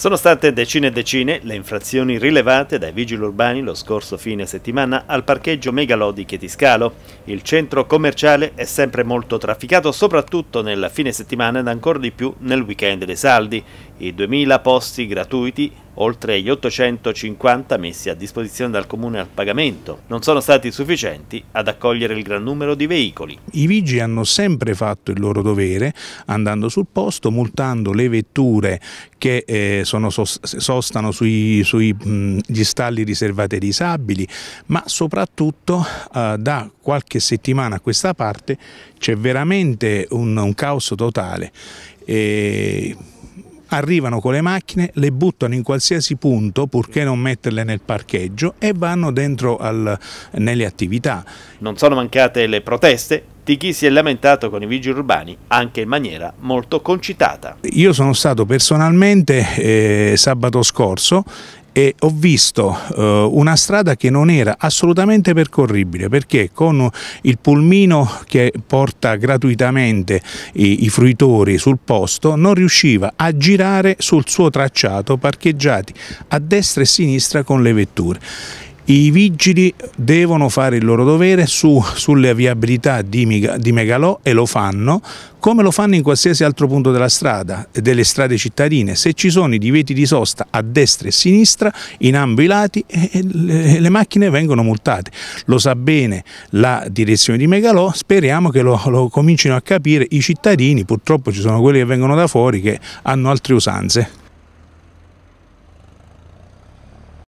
Sono state decine e decine le infrazioni rilevate dai vigili urbani lo scorso fine settimana al parcheggio Megalodi Chietiscalo. Il centro commerciale è sempre molto trafficato, soprattutto nel fine settimana ed ancora di più nel weekend dei saldi i 2.000 posti gratuiti oltre gli 850 messi a disposizione dal comune al pagamento, non sono stati sufficienti ad accogliere il gran numero di veicoli. I vigili hanno sempre fatto il loro dovere andando sul posto, multando le vetture che eh, sono, sostano sui, sui mh, stalli riservati ai disabili, ma soprattutto eh, da qualche settimana a questa parte c'è veramente un, un, caos totale. E arrivano con le macchine, le buttano in qualsiasi punto purché non metterle nel parcheggio e vanno dentro al, nelle attività. Non sono mancate le proteste di chi si è lamentato con i vigili urbani anche in maniera molto concitata. Io sono stato personalmente eh, sabato scorso e ho visto eh, una strada che non era assolutamente percorribile perché con il pulmino che porta gratuitamente i, i fruitori sul posto non riusciva a girare sul suo tracciato parcheggiati a destra e sinistra con le vetture i vigili devono fare il loro dovere su, sulle viabilità di, di Megalò e lo fanno come lo fanno in qualsiasi altro punto della strada, delle strade cittadine. Se ci sono i divieti di sosta a destra e a sinistra, in ambo i lati, eh, eh, le, macchine vengono multate. Lo sa bene la direzione di Megalò, speriamo che lo, lo comincino a capire i cittadini, purtroppo ci sono quelli che vengono da fuori che hanno altre usanze.